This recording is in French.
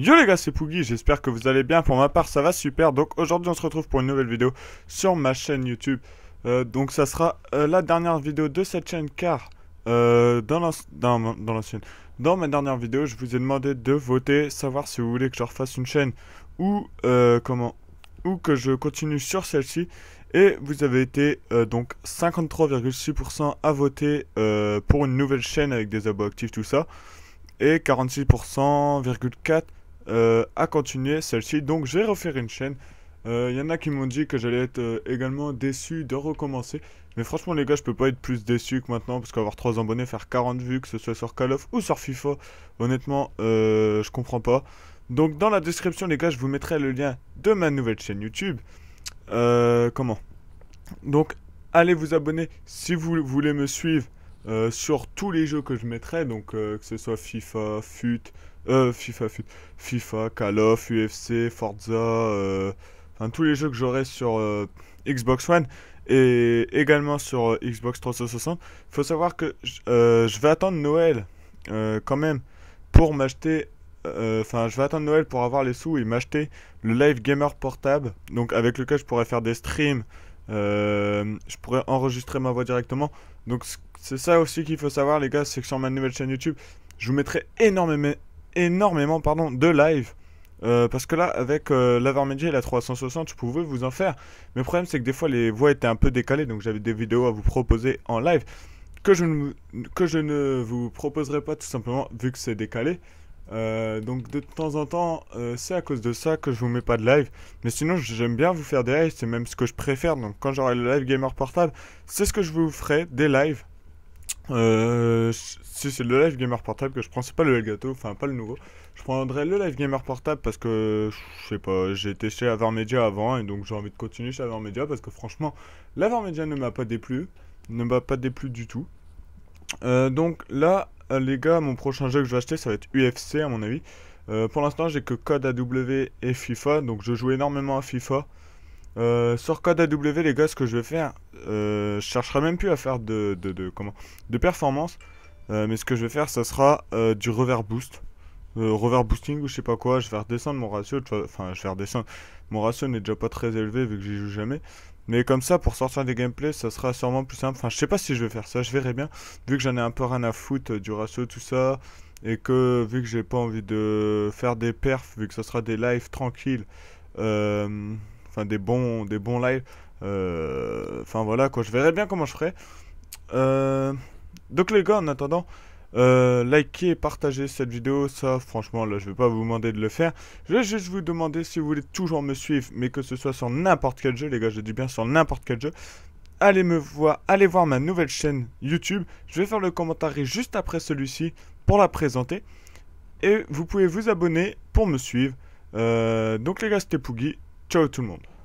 Yo les gars, c'est Pougui, j'espère que vous allez bien. Pour ma part, ça va super. Donc aujourd'hui, on se retrouve pour une nouvelle vidéo sur ma chaîne YouTube. Euh, donc ça sera euh, la dernière vidéo de cette chaîne car euh, dans l'ancienne, dans, dans, ma dernière vidéo, je vous ai demandé de voter, savoir si vous voulez que je refasse une chaîne ou euh, comment ou que je continue sur celle-ci. Et vous avez été donc 53,6% à voter pour une nouvelle chaîne avec des abos actifs, tout ça et 46,4 à euh, continuer celle-ci. Donc j'ai vais refaire une chaîne. Il euh, y en a qui m'ont dit que j'allais être euh, également déçu de recommencer. Mais franchement les gars, je peux pas être plus déçu que maintenant parce qu'avoir 3 abonnés, faire 40 vues, que ce soit sur Call of ou sur FIFA, honnêtement, je comprends pas. Donc dans la description les gars, je vous mettrai le lien de ma nouvelle chaîne YouTube. comment Donc allez vous abonner si vous voulez me suivre euh, sur tous les jeux que je mettrais, donc euh, que ce soit FIFA, FUT, euh, FIFA, FUT, FIFA, Call of, UFC, Forza, enfin tous les jeux que j'aurai sur Xbox One et également sur Xbox 360. Il faut savoir que je vais attendre Noël quand même pour m'acheter. Enfin, je vais attendre Noël pour avoir les sous et m'acheter le Live Gamer portable, donc avec lequel je pourrais faire des streams, euh, je pourrais enregistrer ma voix directement. Donc c'est ça aussi qu'il faut savoir les gars, c'est que sur ma nouvelle chaîne YouTube, je vous mettrai énormément, énormément pardon, de live. Euh, parce que là, avec euh, et la 360, je pouvais vous en faire. Mais le problème, c'est que des fois, les voix étaient un peu décalées, donc j'avais des vidéos à vous proposer en live que je ne, que je ne vous proposerai pas tout simplement vu que c'est décalé. Euh, donc de temps en temps, euh, c'est à cause de ça que je vous mets pas de live. Mais sinon, j'aime bien vous faire des lives, c'est même ce que je préfère. Donc quand j'aurai le live gamer portable, c'est ce que je vous ferai, des lives. Euh, si c'est le live gamer portable que je prends, c'est pas le gâteau, enfin pas le nouveau. Je prendrai le live gamer portable parce que je sais pas, j'ai été chez Media avant et donc j'ai envie de continuer chez Media parce que franchement, Media ne m'a pas déplu, ne m'a pas déplu du tout. donc là, euh, les gars, mon prochain jeu que je vais acheter, ça va être UFC à mon avis. Euh, pour l'instant, j'ai que Code AW et FIFA, donc je joue énormément à FIFA. Euh, sur Code AW, les gars, ce que je vais faire, je chercherai même plus à faire de, comment, de performance, mais ce que je vais faire, ça sera du revers boost. revers boosting ou je sais pas quoi, je vais redescendre mon ratio, enfin je vais redescendre, mon ratio n'est déjà pas très élevé vu que j'y joue jamais, mais comme ça, pour sortir des gameplays, ça sera sûrement plus simple. Enfin, je sais pas si je vais faire ça, je verrai bien. Vu que j'en ai un peu rien à foutre euh, du ratio, tout ça. Et que vu que j'ai pas envie de faire des perfs, vu que ça sera des lives tranquilles. Euh, enfin, des bons, des bons lives. Euh, enfin, voilà quoi, je verrai bien comment je ferai. donc les gars, en attendant, euh, likez, partagez cette vidéo, ça franchement là je vais pas vous demander de le faire. Je vais juste vous demander si vous voulez toujours me suivre, mais que ce soit sur n'importe quel jeu, les gars, je dis bien sur n'importe quel jeu. Allez me voir, allez voir ma nouvelle chaîne YouTube. Je vais faire le commentaire juste après celui-ci pour la présenter. Et vous pouvez vous abonner pour me suivre. Euh, donc les gars, c'était Pougui, Ciao tout le monde.